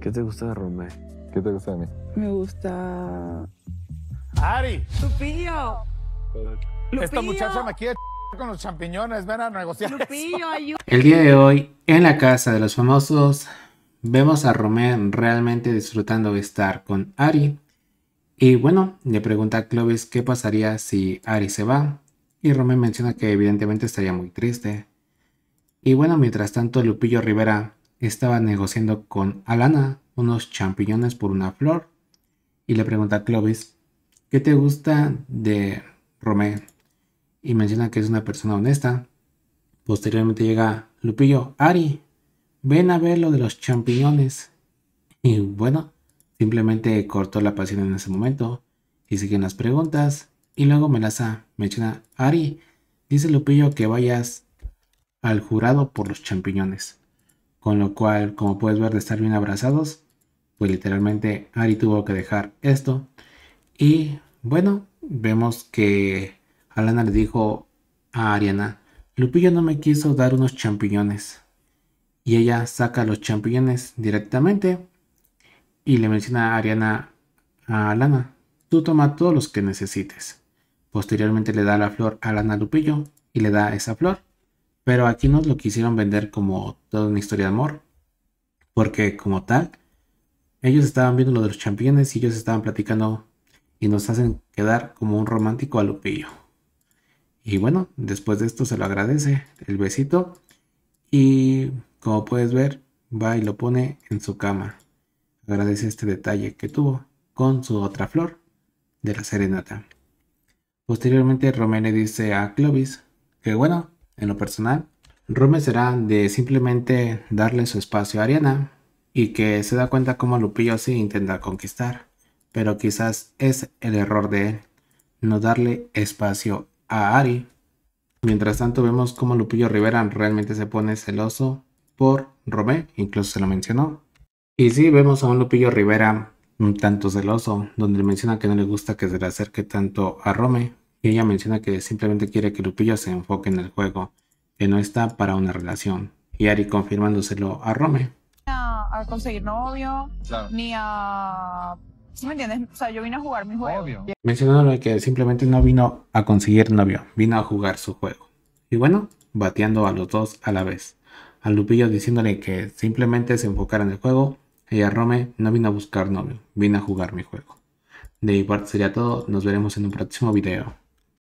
¿Qué te gusta de Romé? ¿Qué te gusta de mí? Me gusta. ¡Ari! ¡Lupillo! Esta muchacha me quiere con los champiñones, ven a negociar. Lupillo, El día de hoy, en la casa de los famosos, vemos a Romé realmente disfrutando de estar con Ari. Y bueno, le pregunta a Clovis qué pasaría si Ari se va. Y Romé menciona que evidentemente estaría muy triste. Y bueno, mientras tanto, Lupillo Rivera estaba negociando con Alana unos champiñones por una flor y le pregunta a Clovis, ¿qué te gusta de Romé? Y menciona que es una persona honesta. Posteriormente llega Lupillo, Ari, ven a ver lo de los champiñones. Y bueno, simplemente cortó la pasión en ese momento y siguen las preguntas. Y luego Melaza menciona, Ari, dice Lupillo que vayas al jurado por los champiñones. Con lo cual, como puedes ver de estar bien abrazados, pues literalmente Ari tuvo que dejar esto. Y bueno, vemos que Alana le dijo a Ariana, Lupillo no me quiso dar unos champiñones. Y ella saca los champiñones directamente y le menciona a Ariana a Alana, tú toma todos los que necesites. Posteriormente le da la flor a Alana Lupillo y le da esa flor. Pero aquí nos lo quisieron vender como toda una historia de amor. Porque como tal, ellos estaban viendo lo de los championes y ellos estaban platicando y nos hacen quedar como un romántico alupillo. Y bueno, después de esto se lo agradece el besito y como puedes ver, va y lo pone en su cama. Agradece este detalle que tuvo con su otra flor de la serenata. Posteriormente Romene dice a Clovis que bueno, en lo personal, Rome será de simplemente darle su espacio a Ariana y que se da cuenta como Lupillo sí intenta conquistar, pero quizás es el error de él, no darle espacio a Ari. Mientras tanto vemos cómo Lupillo Rivera realmente se pone celoso por Rome, incluso se lo mencionó. Y sí vemos a un Lupillo Rivera un tanto celoso, donde menciona que no le gusta que se le acerque tanto a Rome y ella menciona que simplemente quiere que Lupillo se enfoque en el juego, que no está para una relación. Y Ari confirmándoselo a Rome. A, a conseguir novio, ni a... me entiendes? O sea, yo vine a jugar mi juego. Mencionándole que simplemente no vino a conseguir novio, vino a jugar su juego. Y bueno, bateando a los dos a la vez. A Lupillo diciéndole que simplemente se enfocara en el juego y a Rome no vino a buscar novio, vino a jugar mi juego. De igual sería todo, nos veremos en un próximo video.